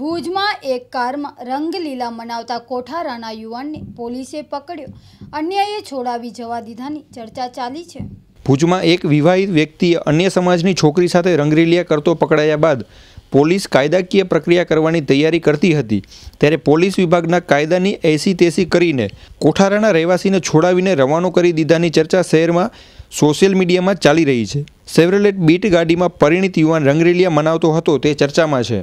ભુજમાં એક કારમાં રંગલીલા મનાવતા કોઠારાના યુવાનને પોલીસે પકડ્યો અન્યએ છોડાવી જવા દીધાની ચર્ચા ચાલી છે ભુજમાં એક વિવાહિત વ્યક્તિએ અન્ય સમાજની છોકરી સાથે રંગરીલિયા કરતો પકડાયા બાદ પોલીસ કાયદાકીય પ્રક્રિયા કરવાની તૈયારી કરતી હતી ત્યારે પોલીસ વિભાગના કાયદાની એસી તેસી કરીને કોઠારાના રહેવાસીને છોડાવીને રવાનો કરી દીધાની ચર્ચા શહેરમાં સોશિયલ મીડિયામાં ચાલી રહી છે સેવરેલેટ બીટ ગાડીમાં પરિણીત યુવાન રંગરેલિયા મનાવતો હતો તે ચર્ચામાં છે